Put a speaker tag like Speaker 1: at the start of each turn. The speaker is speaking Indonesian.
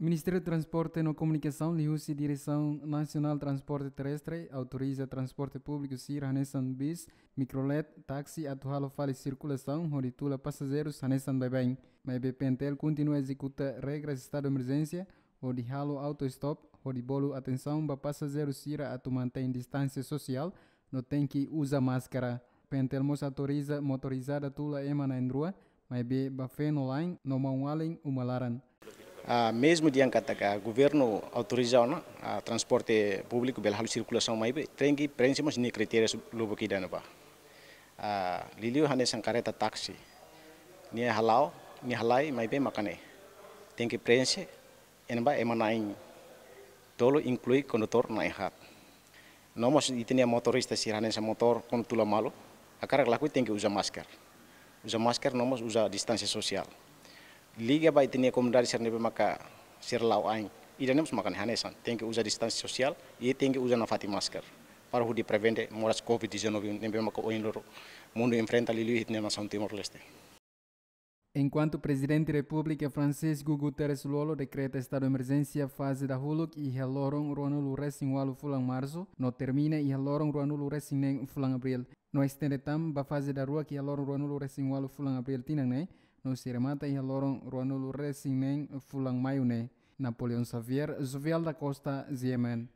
Speaker 1: Ministério de Transporte e Comunicação, LIUSI, Direção Nacional Transporte Terrestre, autoriza transporte público SIR, Hanessan Bis, Microlet, táxi, atual fale circulação, horitula passageiros, Hanessan Bebem. Mas BPNTL continua a executar regras de estado de emergência, Rodihalo Autostop, Rodibolo Atenção, para passageiros SIR a mantém distância social, não tem que usar máscara. PNTL autoriza motorizada Tula emana Endrua, Maybe bafeno lain, fenolain no manualen umalaran.
Speaker 2: Ah, mesmo de ancataca ah, governo autorizou na a ah, transporte público bel halu circulação mai be trem que principalmente lobo que ba. Ah, liliu hane sankareta taxi. Ni halau, ni halai mai be makane. Tengki que preenche enba emanain tolo inclui konotor na ehat. Nomos itenia motorista siranen sa motor kon tula malo, akara laku tem que masker. usa masker nomos usa distancia social liga vai ter comunidade ser nebe maka ser lau ain ida nemos makan hanesan tem que usa distancia social e tem que usa na fati masker para hudi prevente moras covid 19 nebe maka oin loro mundo enfrenta lili hit na São Timor Leste
Speaker 1: Enquanto o presidente da República Francisco Guterres Lolo decreta estado de emergência fase da Huluk e reloram Ruanulu Racing Walu Fulan Março, não termina e reloram Ruanulu Racing Fulan Abril. No estende tam fase da rua que alor ruanulu resing walu fulang April tinang ne, no siremata ia lorong ruanulu resing neng fulang mayu ne. Napoleon Xavier,
Speaker 2: Zovial da Costa, Ziemen.